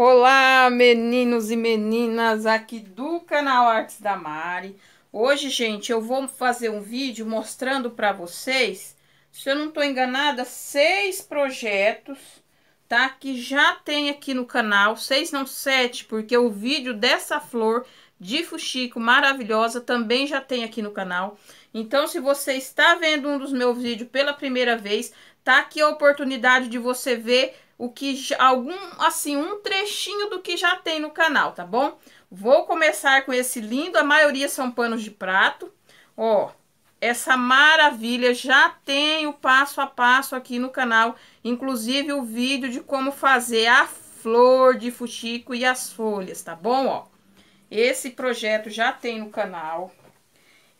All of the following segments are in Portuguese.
Olá, meninos e meninas aqui do canal Artes da Mari. Hoje, gente, eu vou fazer um vídeo mostrando para vocês, se eu não estou enganada, seis projetos, tá? Que já tem aqui no canal, seis não sete, porque o vídeo dessa flor de fuxico maravilhosa também já tem aqui no canal. Então, se você está vendo um dos meus vídeos pela primeira vez, tá aqui a oportunidade de você ver o que algum assim, um trechinho do que já tem no canal, tá bom? Vou começar com esse lindo, a maioria são panos de prato. Ó, essa maravilha já tem o passo a passo aqui no canal, inclusive o vídeo de como fazer a flor de fuxico e as folhas, tá bom, ó? Esse projeto já tem no canal.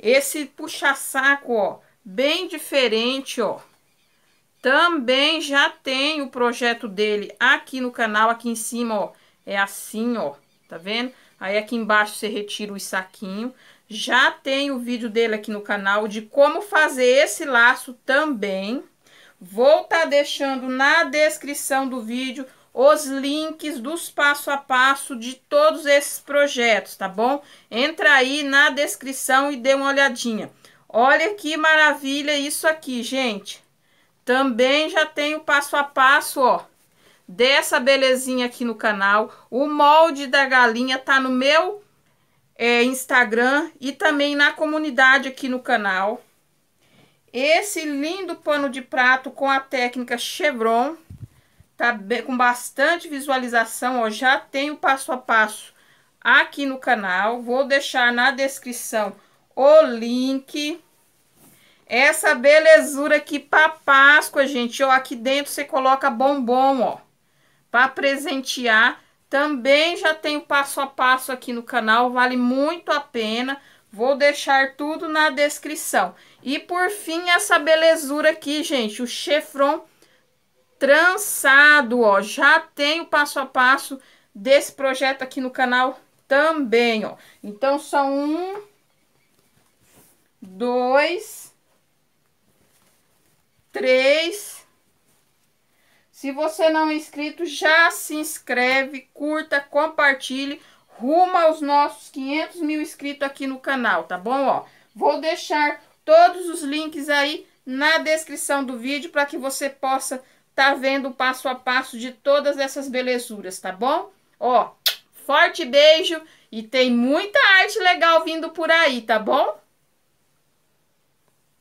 Esse puxa-saco, ó, bem diferente, ó. Também já tem o projeto dele aqui no canal, aqui em cima, ó. É assim, ó. Tá vendo? Aí aqui embaixo você retira os saquinhos. Já tem o vídeo dele aqui no canal de como fazer esse laço também. Vou estar tá deixando na descrição do vídeo os links dos passo a passo de todos esses projetos, tá bom? Entra aí na descrição e dê uma olhadinha. Olha que maravilha isso aqui, gente. Também já tem o passo a passo, ó, dessa belezinha aqui no canal. O molde da galinha tá no meu é, Instagram e também na comunidade aqui no canal. Esse lindo pano de prato com a técnica Chevron, tá bem, com bastante visualização, ó, já tem o passo a passo aqui no canal. Vou deixar na descrição o link essa belezura aqui para Páscoa, gente. Ó, aqui dentro você coloca bombom, ó. Para presentear. Também já tem o passo a passo aqui no canal. Vale muito a pena. Vou deixar tudo na descrição. E por fim, essa belezura aqui, gente. O chefron trançado, ó. Já tem o passo a passo desse projeto aqui no canal também, ó. Então, são um, dois três. Se você não é inscrito, já se inscreve, curta, compartilhe. Rumo aos nossos 500 mil inscritos aqui no canal, tá bom? Ó, vou deixar todos os links aí na descrição do vídeo para que você possa tá vendo o passo a passo de todas essas belezuras, tá bom? Ó, forte beijo e tem muita arte legal vindo por aí, tá bom?